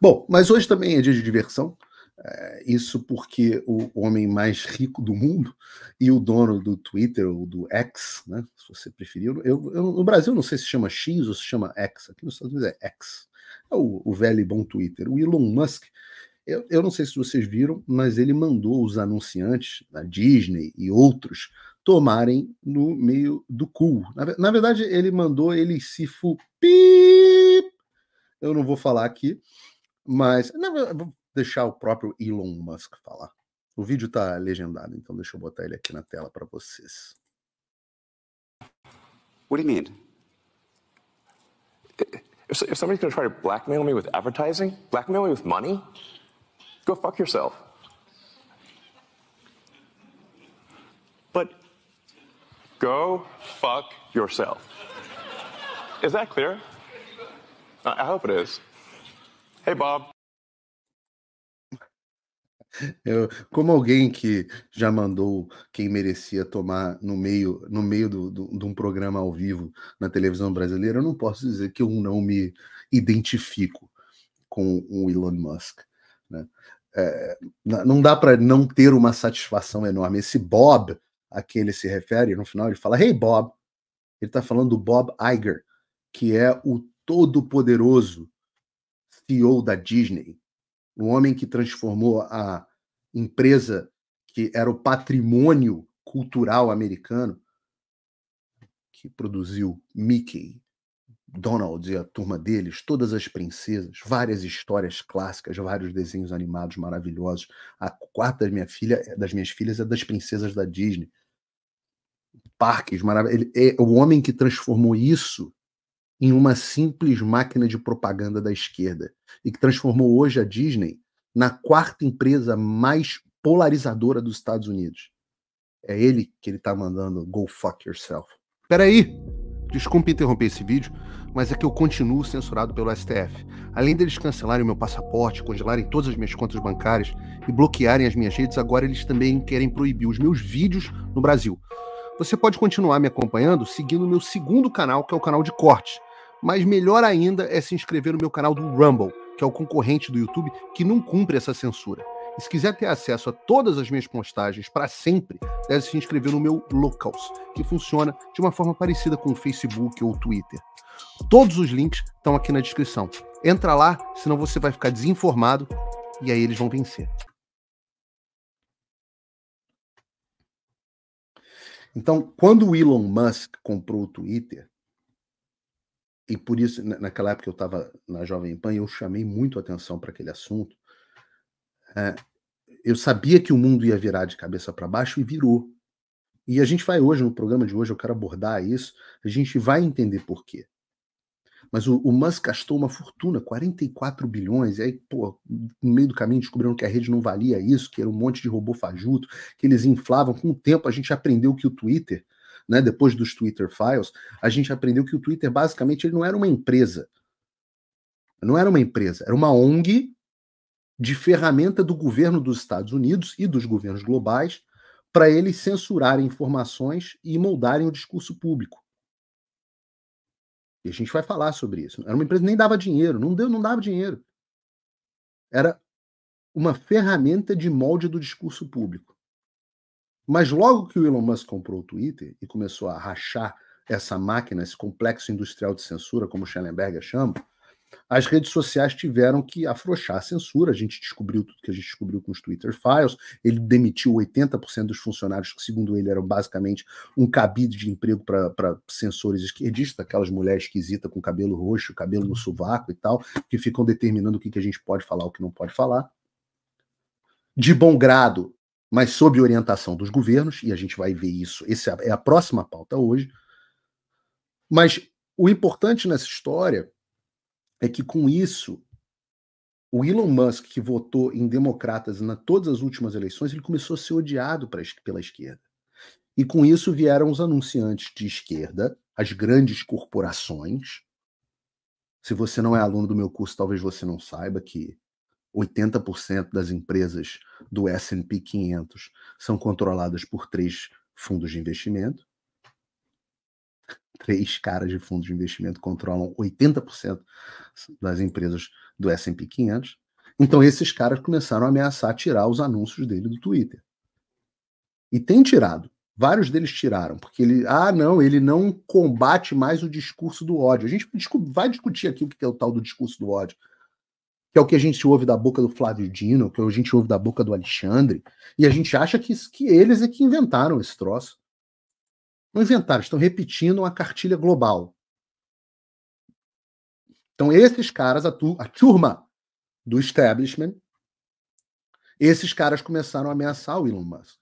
Bom, mas hoje também é dia de diversão. É, isso porque o homem mais rico do mundo e o dono do Twitter ou do X, né, se você preferir, eu, eu, no Brasil não sei se chama X ou se chama X, aqui nos Estados Unidos é X, é o, o velho e bom Twitter. O Elon Musk, eu, eu, não sei se vocês viram, mas ele mandou os anunciantes da Disney e outros tomarem no meio do cu. Na, na verdade, ele mandou eles se fupir. Eu não vou falar aqui, mas não, vou deixar o próprio Elon Musk falar. O vídeo está legendado, então deixa eu botar ele aqui na tela para vocês. What do you mean? If, eh, eh, if somebody's going to try to blackmail me with advertising, blackmail me with money, go fuck yourself. But go fuck yourself. Is that clear? I hope it is. Hey, Bob. Eu, como alguém que já mandou quem merecia tomar no meio no meio do, do, de um programa ao vivo na televisão brasileira, eu não posso dizer que eu não me identifico com o Elon Musk. Né? É, não dá para não ter uma satisfação enorme. Esse Bob a quem ele se refere, no final ele fala: Hey Bob. Ele está falando do Bob Iger, que é o todo-poderoso CEO da Disney, o homem que transformou a empresa que era o patrimônio cultural americano, que produziu Mickey, Donald e a turma deles, todas as princesas, várias histórias clássicas, vários desenhos animados maravilhosos. A quarta da minha filha, eh, das minhas filhas é das princesas da Disney. Parques maravilhosos. É o homem que transformou isso em uma simples máquina de propaganda da esquerda e que transformou hoje a Disney na quarta empresa mais polarizadora dos Estados Unidos. É ele que ele tá mandando go fuck yourself. Peraí! Desculpe interromper esse vídeo, mas é que eu continuo censurado pelo STF. Além deles cancelarem meu passaporte, congelarem todas as minhas contas bancárias e bloquearem as minhas redes, agora eles também querem proibir os meus vídeos no Brasil. Você pode continuar me acompanhando seguindo meu segundo canal, que é o canal de corte mas melhor ainda é se inscrever no meu canal do Rumble, que é o concorrente do YouTube que não cumpre essa censura. E se quiser ter acesso a todas as minhas postagens para sempre, deve se inscrever no meu Locals, que funciona de uma forma parecida com o Facebook ou o Twitter. Todos os links estão aqui na descrição. Entra lá, senão você vai ficar desinformado e aí eles vão vencer. Então, quando o Elon Musk comprou o Twitter, e por isso, naquela época eu estava na Jovem Pan, eu chamei muito atenção para aquele assunto. É, eu sabia que o mundo ia virar de cabeça para baixo e virou. E a gente vai hoje, no programa de hoje, eu quero abordar isso, a gente vai entender por quê. Mas o, o Musk gastou uma fortuna, 44 bilhões, e aí, pô, no meio do caminho descobriram que a rede não valia isso, que era um monte de robô fajuto, que eles inflavam. Com o tempo a gente aprendeu que o Twitter né, depois dos Twitter Files, a gente aprendeu que o Twitter basicamente ele não era uma empresa. Não era uma empresa, era uma ONG de ferramenta do governo dos Estados Unidos e dos governos globais para eles censurarem informações e moldarem o discurso público. E a gente vai falar sobre isso. Era uma empresa que nem dava dinheiro, não deu, não dava dinheiro. Era uma ferramenta de molde do discurso público. Mas logo que o Elon Musk comprou o Twitter e começou a rachar essa máquina, esse complexo industrial de censura, como Schellenberger chama, as redes sociais tiveram que afrouxar a censura. A gente descobriu tudo que a gente descobriu com os Twitter Files. Ele demitiu 80% dos funcionários, que, segundo ele, eram basicamente um cabide de emprego para censores esquerdistas, aquelas mulheres esquisitas com cabelo roxo, cabelo no uhum. sovaco e tal, que ficam determinando o que, que a gente pode falar, o que não pode falar. De bom grado, mas sob orientação dos governos, e a gente vai ver isso, essa é, é a próxima pauta hoje. Mas o importante nessa história é que com isso o Elon Musk, que votou em democratas na todas as últimas eleições, ele começou a ser odiado pela esquerda. E com isso vieram os anunciantes de esquerda, as grandes corporações. Se você não é aluno do meu curso, talvez você não saiba que 80% das empresas do S&P 500 são controladas por três fundos de investimento. Três caras de fundos de investimento controlam 80% das empresas do S&P 500. Então esses caras começaram a ameaçar tirar os anúncios dele do Twitter. E tem tirado. Vários deles tiraram, porque ele, ah, não, ele não combate mais o discurso do ódio. A gente vai discutir aqui o que é o tal do discurso do ódio que é o que a gente ouve da boca do Flávio Dino, que a gente ouve da boca do Alexandre, e a gente acha que, que eles é que inventaram esse troço. Não inventaram, estão repetindo uma cartilha global. Então, esses caras, a, tu, a turma do establishment, esses caras começaram a ameaçar o Elon Musk.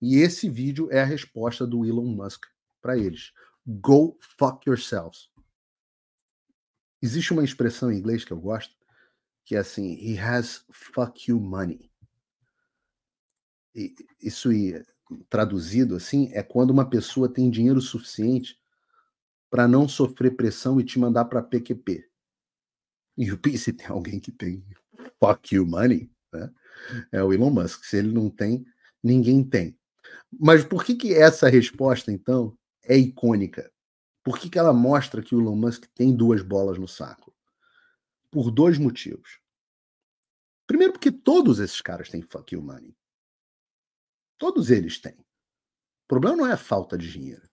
E esse vídeo é a resposta do Elon Musk para eles. Go fuck yourselves. Existe uma expressão em inglês que eu gosto, que é assim, he has fuck you money. E, isso traduzido assim é quando uma pessoa tem dinheiro suficiente para não sofrer pressão e te mandar para PQP. E o se tem alguém que tem fuck you money, né? é o Elon Musk. Se ele não tem, ninguém tem. Mas por que, que essa resposta, então, é icônica? Por que, que ela mostra que o Elon Musk tem duas bolas no saco? Por dois motivos. Primeiro, porque todos esses caras têm fuck you money. Todos eles têm. O problema não é a falta de dinheiro.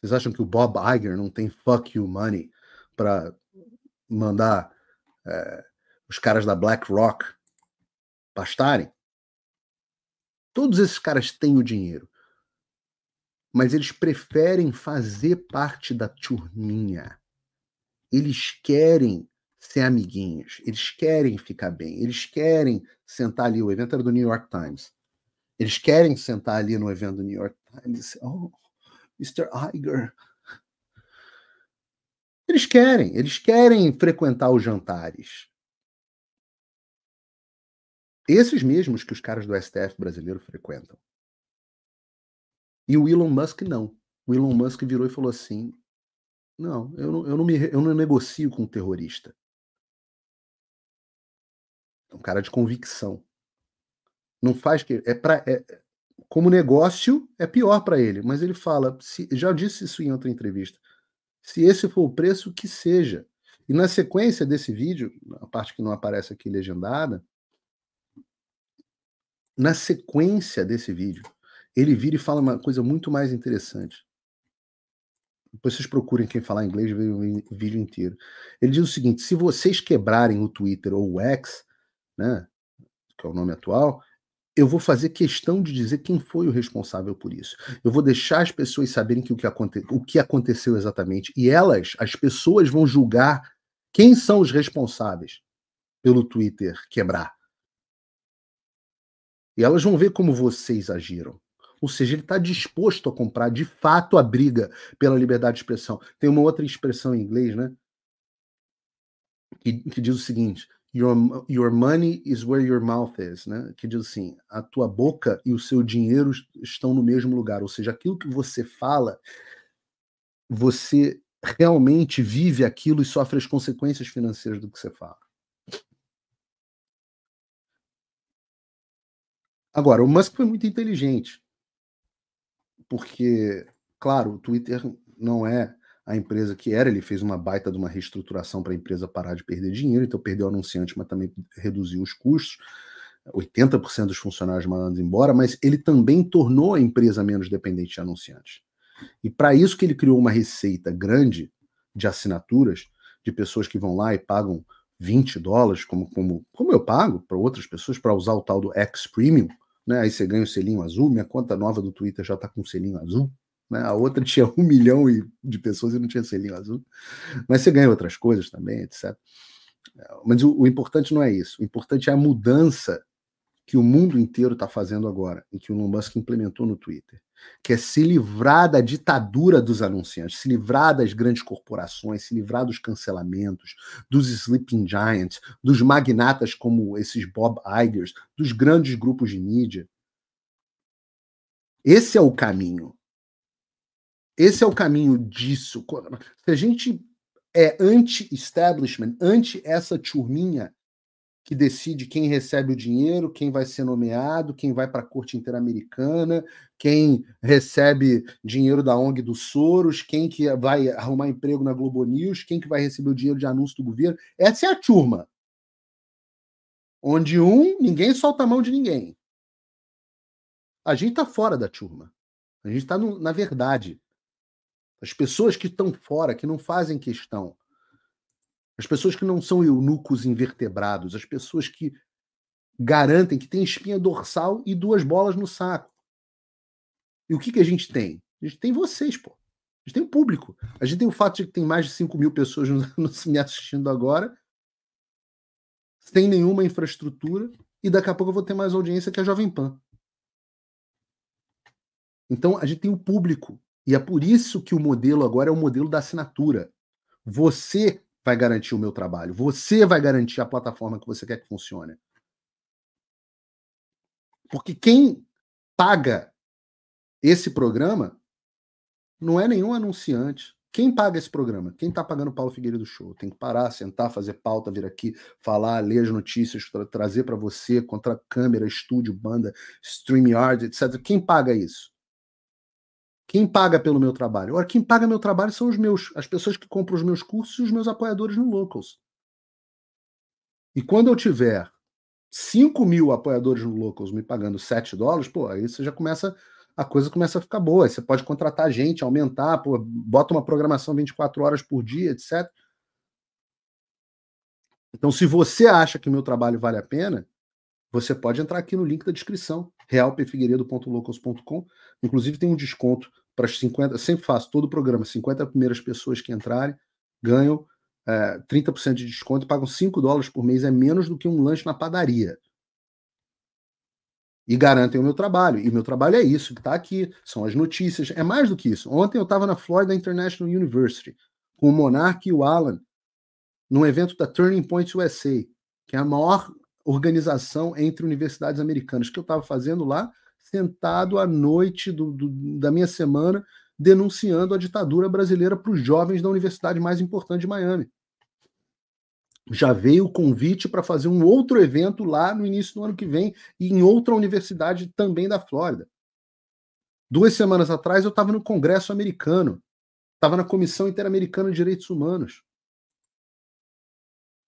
Vocês acham que o Bob Iger não tem fuck you money para mandar é, os caras da BlackRock pastarem? Todos esses caras têm o dinheiro. Mas eles preferem fazer parte da turminha. Eles querem ser amiguinhos, eles querem ficar bem, eles querem sentar ali. O evento era do New York Times. Eles querem sentar ali no evento do New York Times. Oh, Mr. Iger. Eles querem, eles querem frequentar os jantares. Esses mesmos que os caras do STF brasileiro frequentam. E o Elon Musk não. O Elon Musk virou e falou assim: não, eu não, eu não, me, eu não negocio com um terrorista. É um cara de convicção. Não faz que. É para é, como negócio, é pior para ele, mas ele fala. Se, já disse isso em outra entrevista. Se esse for o preço, que seja. E na sequência desse vídeo, a parte que não aparece aqui legendada, na sequência desse vídeo, ele vira e fala uma coisa muito mais interessante. Depois vocês procurem quem falar inglês, vejam o vídeo inteiro. Ele diz o seguinte: se vocês quebrarem o Twitter ou o X, né, que é o nome atual, eu vou fazer questão de dizer quem foi o responsável por isso. Eu vou deixar as pessoas saberem que o, que aconte, o que aconteceu exatamente. E elas, as pessoas, vão julgar quem são os responsáveis pelo Twitter quebrar. E elas vão ver como vocês agiram. Ou seja, ele está disposto a comprar de fato a briga pela liberdade de expressão. Tem uma outra expressão em inglês, né? Que, que diz o seguinte: Your, your money is where your mouth is, né? Que diz assim: a tua boca e o seu dinheiro estão no mesmo lugar. Ou seja, aquilo que você fala, você realmente vive aquilo e sofre as consequências financeiras do que você fala. Agora, o Musk foi muito inteligente, porque, claro, o Twitter não é a empresa que era, ele fez uma baita de uma reestruturação para a empresa parar de perder dinheiro, então perdeu o anunciante, mas também reduziu os custos. 80% dos funcionários mandados embora, mas ele também tornou a empresa menos dependente de anunciantes. E para isso que ele criou uma receita grande de assinaturas, de pessoas que vão lá e pagam 20 dólares, como, como, como eu pago para outras pessoas, para usar o tal do X Premium, né? Aí você ganha o selinho azul, minha conta nova do Twitter já está com o selinho azul, né? a outra tinha um milhão de pessoas e não tinha selinho azul. Mas você ganha outras coisas também, etc. Mas o, o importante não é isso. O importante é a mudança que o mundo inteiro está fazendo agora e que o Elon Musk implementou no Twitter, que é se livrar da ditadura dos anunciantes, se livrar das grandes corporações, se livrar dos cancelamentos, dos sleeping giants, dos magnatas como esses Bob Igers, dos grandes grupos de mídia. Esse é o caminho. Esse é o caminho disso. Se a gente é anti-establishment, anti essa turminha que decide quem recebe o dinheiro, quem vai ser nomeado, quem vai para a corte interamericana, quem recebe dinheiro da ONG dos Soros, quem que vai arrumar emprego na Globo News, quem que vai receber o dinheiro de anúncio do governo. Essa é a turma. Onde um, ninguém solta a mão de ninguém. A gente está fora da turma. A gente está na verdade. As pessoas que estão fora, que não fazem questão. As pessoas que não são eunucos invertebrados, as pessoas que garantem que tem espinha dorsal e duas bolas no saco. E o que, que a gente tem? A gente tem vocês, pô. A gente tem o público. A gente tem o fato de que tem mais de 5 mil pessoas nos, me assistindo agora, sem nenhuma infraestrutura, e daqui a pouco eu vou ter mais audiência que a Jovem Pan. Então a gente tem o público e é por isso que o modelo agora é o modelo da assinatura. Você vai garantir o meu trabalho, você vai garantir a plataforma que você quer que funcione. Porque quem paga esse programa não é nenhum anunciante. Quem paga esse programa? Quem está pagando o Paulo Figueiredo Show? Tem que parar, sentar, fazer pauta, vir aqui, falar, ler as notícias, tra trazer para você, contra câmera, estúdio, banda, StreamYard, etc. Quem paga isso? Quem paga pelo meu trabalho? Ora, quem paga meu trabalho são os meus, as pessoas que compram os meus cursos e os meus apoiadores no Locals. E quando eu tiver 5 mil apoiadores no Locals me pagando 7 dólares, pô, aí você já começa, a coisa começa a ficar boa. você pode contratar gente, aumentar, pô, bota uma programação 24 horas por dia, etc. Então, se você acha que meu trabalho vale a pena, você pode entrar aqui no link da descrição realpfigueiredo.locals.com. Inclusive tem um desconto para as 50, sempre faço todo o programa, 50 primeiras pessoas que entrarem ganham é, 30% de desconto e pagam 5 dólares por mês, é menos do que um lanche na padaria. E garantem o meu trabalho. E meu trabalho é isso que está aqui, são as notícias, é mais do que isso. Ontem eu estava na Florida International University com o Monark e o Alan num evento da Turning Point USA, que é a maior organização entre universidades americanas, que eu estava fazendo lá, sentado à noite do, do, da minha semana, denunciando a ditadura brasileira para os jovens da universidade mais importante de Miami. Já veio o convite para fazer um outro evento lá no início do ano que vem, e em outra universidade também da Flórida. Duas semanas atrás eu estava no Congresso americano, estava na Comissão Interamericana de Direitos Humanos.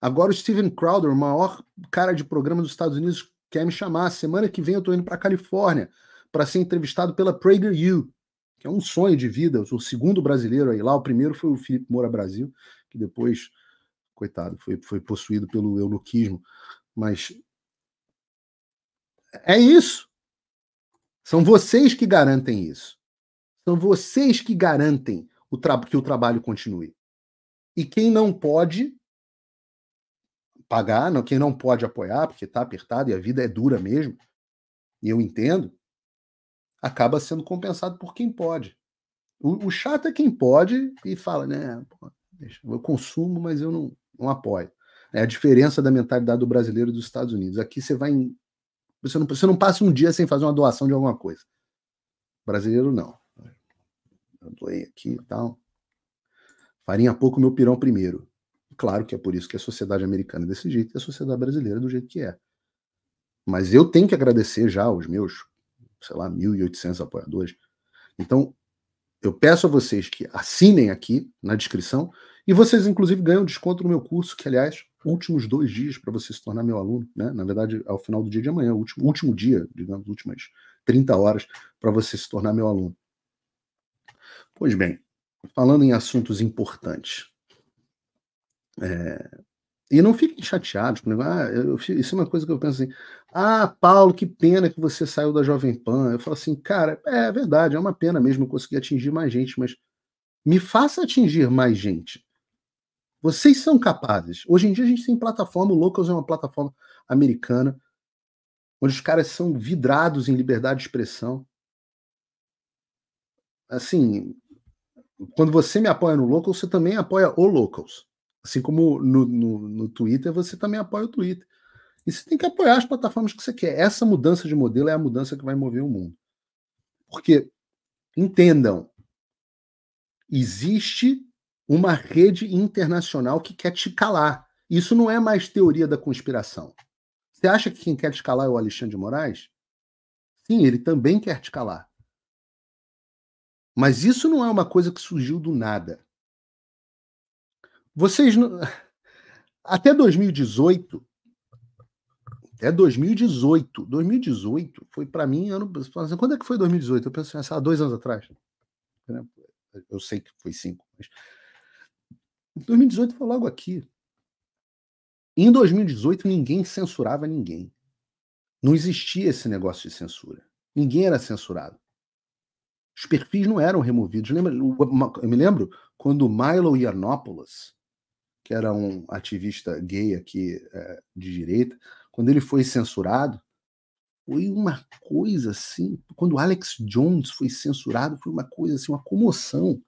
Agora o Steven Crowder, o maior cara de programa dos Estados Unidos, quer me chamar. Semana que vem eu estou indo para a Califórnia para ser entrevistado pela PragerU, que é um sonho de vida. Eu sou o segundo brasileiro aí lá. O primeiro foi o Felipe Moura Brasil, que depois, coitado, foi, foi possuído pelo eunuquismo. Mas é isso. São vocês que garantem isso. São vocês que garantem o que o trabalho continue. E quem não pode pagar, não, quem não pode apoiar, porque está apertado e a vida é dura mesmo, e eu entendo, acaba sendo compensado por quem pode. O, o chato é quem pode e fala, né, eu consumo, mas eu não, não apoio. É a diferença da mentalidade do brasileiro e dos Estados Unidos. Aqui você vai em, você não, você não passa um dia sem fazer uma doação de alguma coisa. Brasileiro não. Eu doei aqui e tal. Farinha pouco meu pirão primeiro. Claro que é por isso que a sociedade americana é desse jeito e a sociedade brasileira é do jeito que é. Mas eu tenho que agradecer já aos meus, sei lá, 1.800 apoiadores. Então, eu peço a vocês que assinem aqui na descrição e vocês, inclusive, ganham desconto no meu curso, que, aliás, últimos dois dias para você se tornar meu aluno, né? Na verdade, ao final do dia de amanhã, último, último dia, digamos, últimas 30 horas para você se tornar meu aluno. Pois bem, falando em assuntos importantes, é, e não fiquem chateados comigo. Ah, eu, isso é uma coisa que eu penso assim. Ah, Paulo, que pena que você saiu da Jovem Pan. Eu falo assim, cara, é, verdade, é uma pena mesmo eu conseguir atingir mais gente, mas me faça atingir mais gente. Vocês são capazes. Hoje em dia a gente tem plataforma, o Locals é uma plataforma americana, onde os caras são vidrados em liberdade de expressão. Assim, quando você me apoia no Locals, você também apoia o Locals. Assim como no, no, no Twitter, você também apoia o Twitter. E você tem que apoiar as plataformas que você quer. Essa mudança de modelo é a mudança que vai mover o mundo. Porque, entendam, existe uma rede internacional que quer te calar. Isso não é mais teoria da conspiração. Você acha que quem quer te calar é o Alexandre de Moraes? Sim, ele também quer te calar. Mas isso não é uma coisa que surgiu do nada. Vocês até 2018 até 2018. 2018 foi para mim ano. Quando é que foi 2018? Eu pensei assim, há dois anos atrás. Eu sei que foi cinco, mas. 2018 foi logo aqui. Em 2018, ninguém censurava ninguém. Não existia esse negócio de censura. Ninguém era censurado. Os perfis não eram removidos. Lembra, eu me lembro quando Milo Yiannopoulos que era um ativista gay aqui eh, de direita, quando ele foi censurado, foi uma coisa assim. Quando Alex Jones foi censurado, foi uma coisa assim, uma comoção.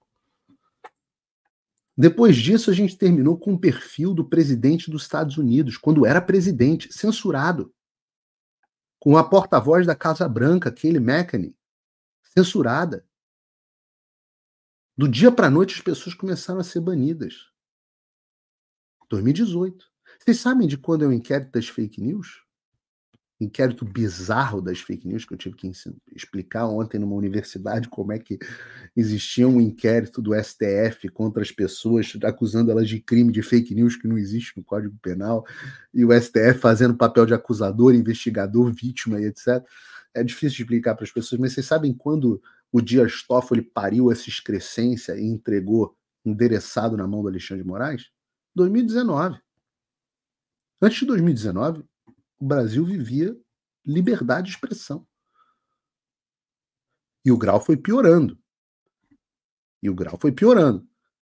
Depois disso, a gente terminou com o perfil do presidente dos Estados Unidos, quando era presidente, censurado. Com a porta-voz da Casa Branca, Kelly McEnany, censurada. Do dia para a noite, as pessoas começaram a ser banidas. 2018. Vocês sabem de quando é o inquérito das fake news? Inquérito bizarro das fake news, que eu tive que explicar ontem numa universidade como é que existia um inquérito do STF contra as pessoas, acusando elas de crime de fake news que não existe no Código Penal, e o STF fazendo papel de acusador, investigador, vítima e etc. É difícil de explicar para as pessoas, mas vocês sabem quando o Dias Toffoli pariu essa excrescência e entregou endereçado na mão do Alexandre de Moraes? 2019. Antes de 2019, o Brasil vivia liberdade de expressão. E o grau foi piorando. E o grau foi piorando.